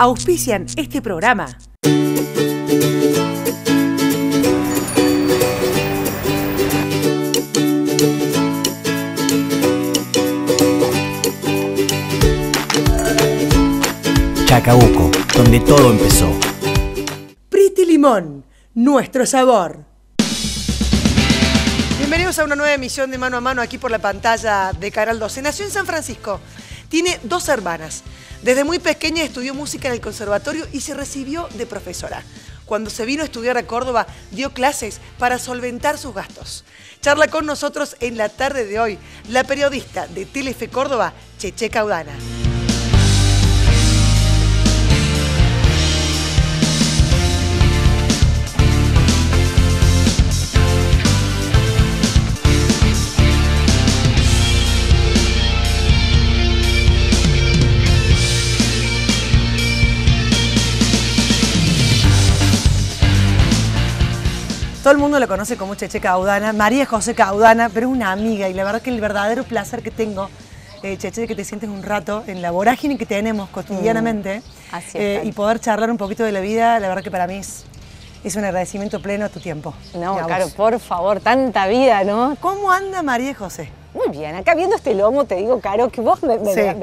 auspician este programa. Chacabuco, donde todo empezó. Priti Limón, nuestro sabor. Bienvenidos a una nueva emisión de Mano a Mano aquí por la pantalla de Canal 12. Nació en San Francisco tiene dos hermanas. Desde muy pequeña estudió música en el conservatorio y se recibió de profesora. Cuando se vino a estudiar a Córdoba, dio clases para solventar sus gastos. Charla con nosotros en la tarde de hoy la periodista de Telefe Córdoba, Cheche Caudana. mundo la conoce como Cheche Caudana, María José Caudana, pero es una amiga y la verdad que el verdadero placer que tengo, eh, Cheche, de que te sientes un rato en la vorágine que tenemos cotidianamente mm, eh, y poder charlar un poquito de la vida, la verdad que para mí es es un agradecimiento pleno a tu tiempo. No, claro, por favor, tanta vida, ¿no? ¿Cómo anda María José? Muy bien, acá viendo este lomo te digo, Caro, que vos me,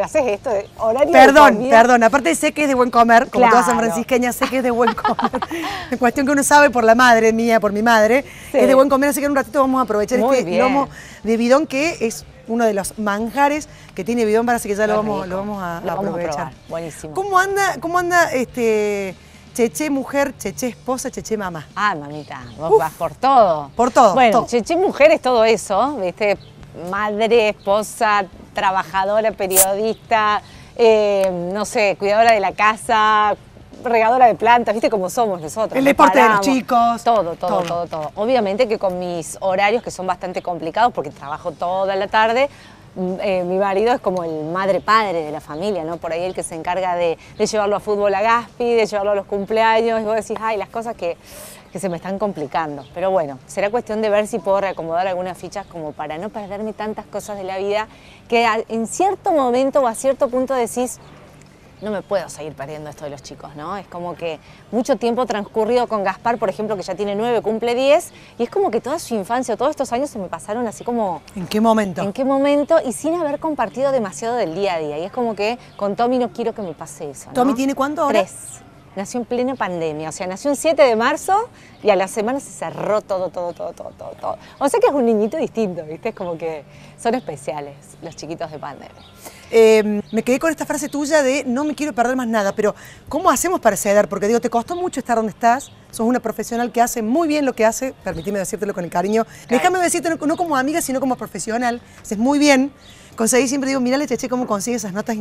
haces esto de horario Perdón, perdón, aparte sé que es de buen comer, como toda San Francisqueña, sé que es de buen comer. en cuestión que uno sabe por la madre mía, por mi madre, es de buen comer, así que en un ratito vamos a aprovechar este lomo de bidón que es uno de los manjares que tiene bidón, así que ya lo, vamos, a, aprovechar. Buenísimo. ¿Cómo anda, cómo anda este Cheche mujer, cheche esposa, cheche mamá. Ah, mamita, vos vas por todo. Por todo. Bueno, cheché cheche mujer es todo eso, ¿viste? Madre, esposa, trabajadora, periodista, eh, no sé, cuidadora de la casa, regadora de plantas, viste cómo somos nosotros. El deporte de los chicos. todo, todo, todo, todo. Obviamente que con mis horarios que son bastante complicados porque trabajo toda la tarde, eh, mi marido es como el madre padre de la familia, ¿no? Por ahí el que se encarga de, llevarlo a fútbol a Gaspi, de llevarlo a los cumpleaños, y vos decís, ay, las cosas que, que se me están complicando. Pero bueno, será cuestión de ver si puedo reacomodar algunas fichas como para no perderme tantas cosas de la vida que en cierto momento o a cierto punto decís, no me puedo seguir perdiendo esto de los chicos, ¿no? Es como que mucho tiempo transcurrido con Gaspar, por ejemplo, que ya tiene nueve, cumple diez, y es como que toda su infancia, todos estos años se me pasaron así como... ¿En qué momento? ¿En qué momento? Y sin haber compartido demasiado del día a día. Y es como que con Tommy no quiero que me pase eso. ¿Tommy tiene cuánto ahora? Tres. Nació en plena pandemia, o sea, nació el 7 de marzo y a la semana se cerró todo, todo, todo, todo, todo, todo. O sea que es un niñito distinto, ¿viste? Es como que son especiales los chiquitos de pandemia. Em, me quedé con esta frase tuya de no me quiero perder más nada, pero ¿cómo hacemos para ceder? Porque digo, te costó mucho estar donde estás, sos una profesional que hace muy bien lo que hace, permíteme decírtelo con el cariño, déjame decirte no, como amiga, sino como profesional, es muy bien. Conseguí, siempre digo, le Cheche, cómo consigues esas notas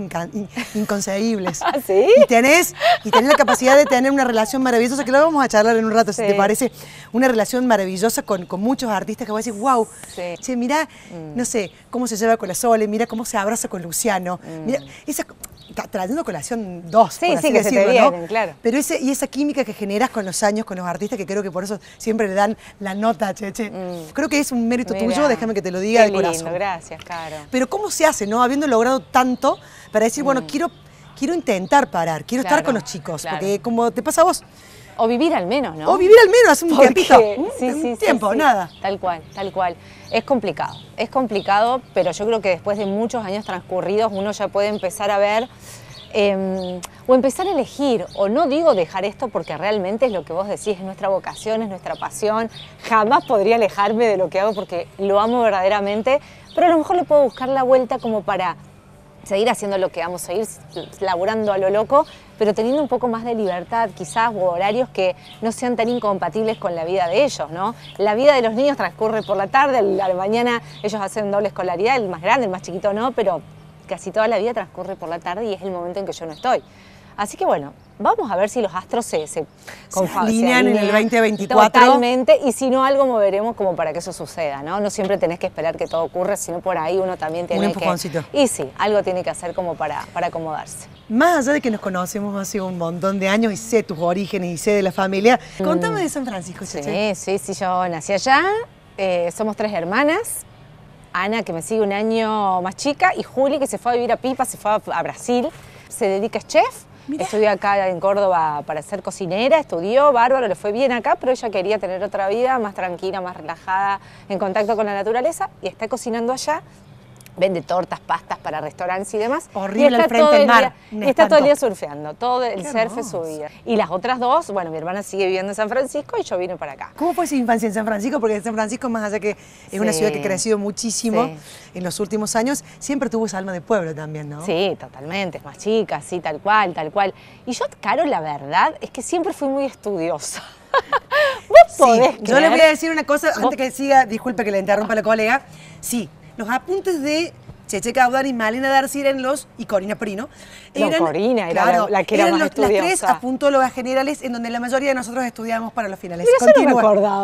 inconcebibles. ¿Ah, sí? Y tenés, y la capacidad de tener una relación maravillosa, que lo vamos a charlar en un rato, si te parece, una relación maravillosa con, muchos artistas que vas a decir, wow, che, mira, mm. no sé, cómo se lleva con la Sole, mira cómo se abraza con Luciano. Mira, mm trayendo colación dos, sí, por sí, claro. Pero ese, y esa química que generas con los años, con los artistas, que creo que por eso siempre le dan la nota, Cheche. Mm. Creo que es un mérito tuyo, déjame que te lo diga qué de lindo, gracias, Caro. Pero ¿cómo se hace, no? Habiendo logrado tanto para decir, bueno, mm. quiero, quiero intentar parar, quiero estar con los chicos, porque como te pasa a vos, o vivir al menos, ¿no? O vivir al menos un tiempito. sí, tiempo, nada. Tal cual, tal cual. Es complicado, es complicado, pero yo creo que después de muchos años transcurridos uno ya puede empezar a ver em, o empezar a elegir, o no digo dejar esto porque realmente es lo que vos decís, es nuestra vocación, es nuestra pasión, jamás podría alejarme de lo que hago porque lo amo verdaderamente, pero a lo mejor le puedo buscar la vuelta como para seguir haciendo lo que vamos a ir, laburando a lo loco, pero teniendo un poco más de libertad quizás o horarios que no sean tan incompatibles con la vida de ellos, ¿no? La vida de los niños transcurre por la tarde, la mañana ellos hacen doble escolaridad, el más grande, el más chiquito no, pero casi toda la vida transcurre por la tarde y es el momento en que yo no estoy. Así que bueno, vamos a ver si los astros se, se, en el 2024. Totalmente, y si no, algo moveremos como para que eso suceda, ¿no? No siempre tenés que esperar que todo ocurra, sino por ahí uno también tiene Un empujoncito. Y sí, algo tiene que hacer como para, para acomodarse. Más allá de que nos conocemos hace un montón de años y sé tus orígenes y sé de la familia, mm. contame de San Francisco. Sí, sí, sí, sí yo nací allá, eh, somos tres hermanas, Ana, que me sigue un año más chica, y Juli, que se fue a vivir a Pipa, se fue a, Brasil, se dedica a chef Estudió acá en Córdoba para ser cocinera, estudió, bárbaro, le fue bien acá, pero ella quería tener otra vida más tranquila, más relajada, en contacto con la naturaleza, y está cocinando allá vende tortas, pastas para restaurantes y demás. Horrible frente del mar. está todo el día surfeando, todo el surfe surf su vida. Y las otras dos, bueno, mi hermana sigue viviendo en San Francisco y yo vine para acá. ¿Cómo fue su infancia en San Francisco? Porque San Francisco, más allá que es una ciudad que ha crecido muchísimo en los últimos años, siempre tuvo esa alma de pueblo también, ¿no? Sí, totalmente, es más chica, sí, tal cual, tal cual. Y yo, Caro, la verdad es que siempre fui muy estudiosa. podés yo les voy a decir una cosa antes que siga, disculpe que le interrumpa la colega. Sí, los apuntes de Cheche Caudar y Malena Darcy eran los, y Corina Prino. Eran, Corina era la, que era eran los, Las tres apuntólogas generales en donde la mayoría de nosotros estudiábamos para los finales. no me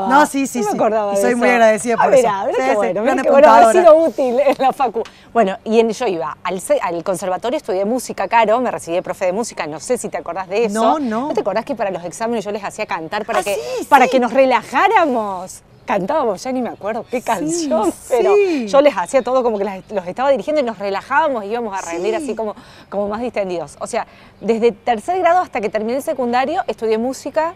No, sí, sí, sí. Me acordaba y soy muy agradecida por ah, eso. pero bueno, bueno ha sido útil en la facu. Bueno, y yo iba al, conservatorio, estudié música, Caro, me recibí de profe de música, no sé si te acordás de eso. No, no. ¿No te acordás que para los exámenes yo les hacía cantar para, ah, que, para que nos relajáramos? cantábamos, ya ni me acuerdo qué canción, pero yo les hacía todo como que los estaba dirigiendo y nos relajábamos y íbamos a rendir así como, como más distendidos. O sea, desde tercer grado hasta que terminé el secundario estudié música,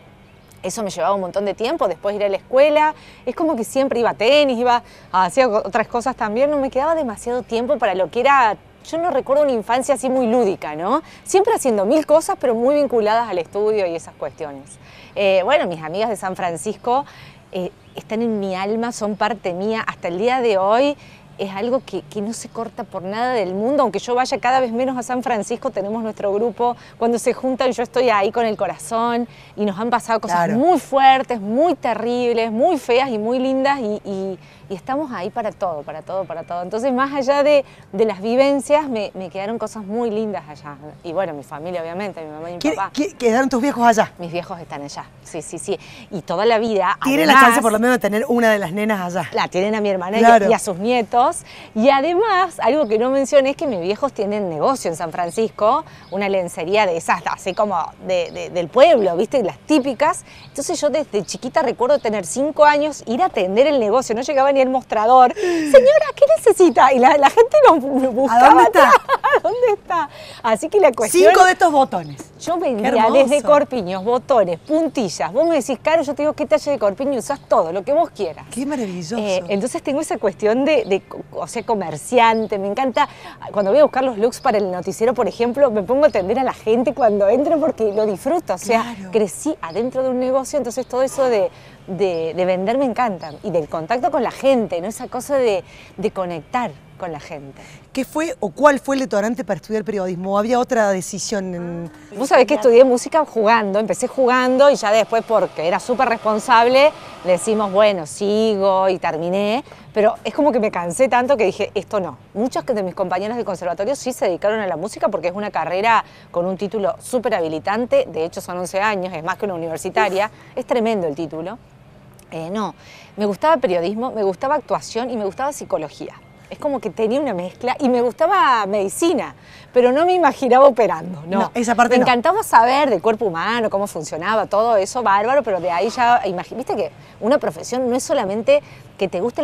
eso me llevaba un montón de tiempo, después ir a la escuela, es como que siempre iba a tenis, iba ah, hacía otras cosas también, no me quedaba demasiado tiempo para lo que era, yo no recuerdo una infancia así muy lúdica, ¿no? Siempre haciendo mil cosas, pero muy vinculadas al estudio y esas cuestiones. Eh, bueno, mis amigas de San Francisco, eh, están en mi alma, son parte mía hasta el día de hoy. Es algo que, no se corta por nada del mundo, aunque yo vaya cada vez menos a San Francisco, tenemos nuestro grupo, cuando se juntan yo estoy ahí con el corazón y nos han pasado cosas muy fuertes, muy terribles, muy feas y muy lindas y y estamos ahí para todo, para todo, para todo. Entonces, más allá de, las vivencias, me, quedaron cosas muy lindas allá. Y bueno, mi familia, obviamente, mi mamá y mi papá. ¿Quedaron tus viejos allá? Mis viejos están allá, sí, sí, sí. Y toda la vida. Tienen la chance, por lo menos, de tener una de las nenas allá. La tienen a mi hermana y, a sus nietos. Y además, algo que no mencioné es que mis viejos tienen negocio en San Francisco, una lencería de esas, así como del pueblo, ¿viste? Las típicas. Entonces, yo desde chiquita recuerdo tener cinco años, ir a atender el negocio. No llegaba el mostrador. Señora, ¿qué necesita? Y la, gente no buscaba. ¿A dónde está? Así que la cuestión... Cinco de estos botones. Yo vendía desde corpiños, botones, puntillas. Vos me decís, Caro, yo te digo qué talla de corpiño usás todo, lo que vos quieras. Qué maravilloso. Eh, entonces tengo esa cuestión de, o sea, comerciante. Me encanta, cuando voy a buscar los looks para el noticiero, por ejemplo, me pongo a atender a la gente cuando entro porque lo disfruto. O sea, crecí adentro de un negocio, entonces todo eso de de, vender me encantan y del contacto con la gente, ¿no? esa cosa de, conectar con la gente. ¿Qué fue o cuál fue el detonante para estudiar periodismo? ¿Había otra decisión? Ah, vos sabés que estudié música jugando, empecé jugando y ya después porque era súper responsable le decimos, bueno, sigo y terminé, pero es como que me cansé tanto que dije, esto no. Muchos de mis compañeros del conservatorio sí se dedicaron a la música porque es una carrera con un título súper habilitante, de hecho son 11 años, es más que una universitaria, es tremendo el título eh, no, me gustaba periodismo, me gustaba actuación y me gustaba psicología. Es como que tenía una mezcla y me gustaba medicina, pero no me imaginaba operando, ¿no? esa parte Me encantaba saber del cuerpo humano, cómo funcionaba, todo eso, bárbaro, pero de ahí ya, viste que una profesión no es solamente que te guste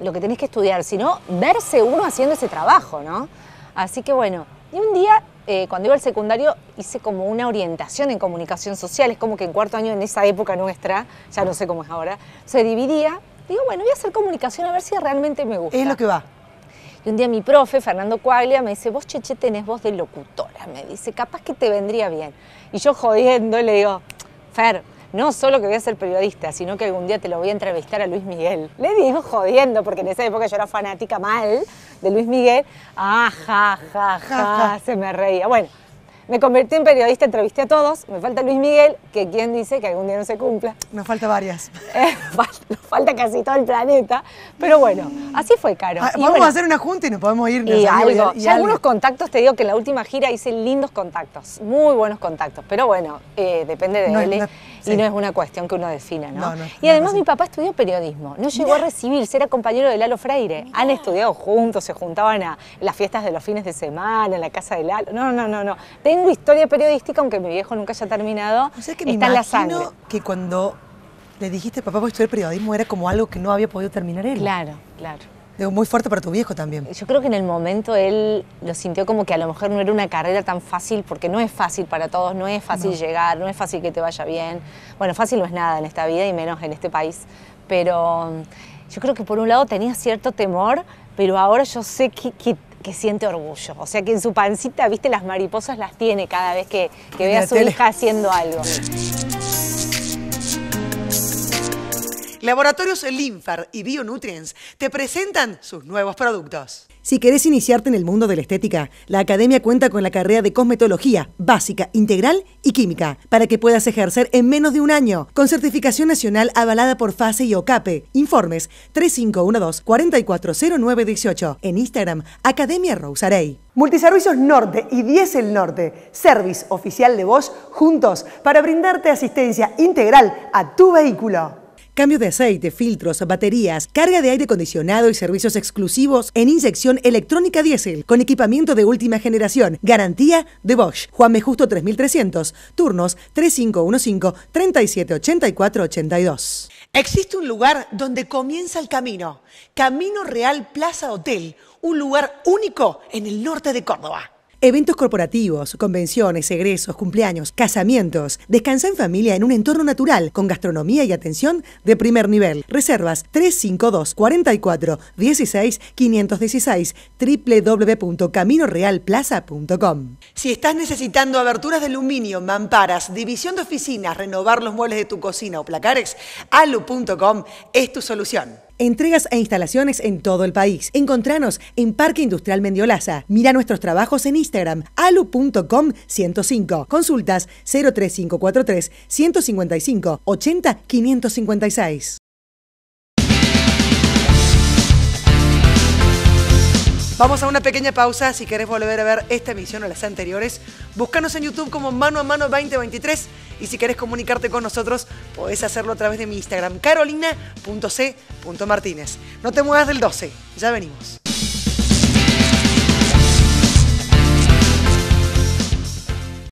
lo que tenés que estudiar, sino verse uno haciendo ese trabajo, ¿no? Así que bueno, y un día eh, cuando iba al secundario hice como una orientación en comunicación social, es como que en cuarto año en esa época nuestra, ya no sé cómo es ahora, se dividía. Digo, bueno, voy a hacer comunicación a ver si realmente me gusta. Es lo que va. Y un día mi profe, Fernando Coaglia, me dice, vos Cheche tenés voz de locutora, me dice, capaz que te vendría bien. Y yo jodiendo le digo, Fer, no solo que voy a ser periodista, sino que algún día te lo voy a entrevistar a Luis Miguel. Le digo jodiendo, porque en esa época yo era fanática mal de Luis Miguel. Ah, ja, ja, se me reía. Bueno, me convertí en periodista, entrevisté a todos. Me falta Luis Miguel, que quien dice que algún día no se cumpla. Nos falta varias. Eh, nos falta casi todo el planeta. Pero bueno, así fue, Caro. Ah, vamos a hacer una junta y nos podemos ir. Y Y, algunos contactos, te digo que en la última gira hice lindos contactos, muy buenos contactos. Pero bueno, eh, depende de él. Eh. Y no es una cuestión que uno defina, ¿no? y además mi papá estudió periodismo, no llegó a recibirse, era compañero de Lalo Freire. Han estudiado juntos, se juntaban a las fiestas de los fines de semana, en la casa de Lalo. No, no, no, no. Tengo historia periodística, aunque mi viejo nunca haya terminado. O que me que cuando le dijiste papá voy a estudiar periodismo era como algo que no había podido terminar él. Claro, claro muy fuerte para tu viejo también. Yo creo que en el momento él lo sintió como que a lo mejor no era una carrera tan fácil, porque no es fácil para todos, no es fácil llegar, no es fácil que te vaya bien. Bueno, fácil no es nada en esta vida y menos en este país. Pero mm, yo creo que por un lado tenía cierto temor, pero ahora yo sé que, que siente orgullo. O sea, que en su pancita, viste, las mariposas las tiene cada vez que, que ve a su hija haciendo algo. Laboratorios Linfar y Bionutrients te presentan sus nuevos productos. Si querés iniciarte en el mundo de la estética, la academia cuenta con la carrera de cosmetología básica, integral y química para que puedas ejercer en menos de un año con certificación nacional avalada por FASE y OCAPE. Informes 3512-440918 en Instagram Academia Rousarey. Multiservicios Norte y Diesel Norte, service oficial de voz juntos para brindarte asistencia integral a tu vehículo. Cambio de aceite, filtros, baterías, carga de aire acondicionado y servicios exclusivos en inyección electrónica diésel con equipamiento de última generación. Garantía de Bosch. Juan justo 3300, turnos 3515-378482. Existe un lugar donde comienza el camino. Camino Real Plaza Hotel, un lugar único en el norte de Córdoba. Eventos corporativos, convenciones, egresos, cumpleaños, casamientos. Descansa en familia en un entorno natural, con gastronomía y atención de primer nivel. Reservas 352 44 16 516 www.caminorealplaza.com. Si estás necesitando aberturas de aluminio, mamparas, división de oficinas, renovar los muebles de tu cocina o placares, alu.com es tu solución. Entregas e instalaciones en todo el país. Encontranos en Parque Industrial Mendiolaza. Mira nuestros trabajos en Instagram, alu.com105. Consultas 03543 155 80 556. Vamos a una pequeña pausa. Si querés volver a ver esta emisión o las anteriores, búscanos en YouTube como Mano a Mano 2023. Y si querés comunicarte con nosotros, podés hacerlo a través de mi Instagram, carolina.c.martínez. No te muevas del 12, ya venimos.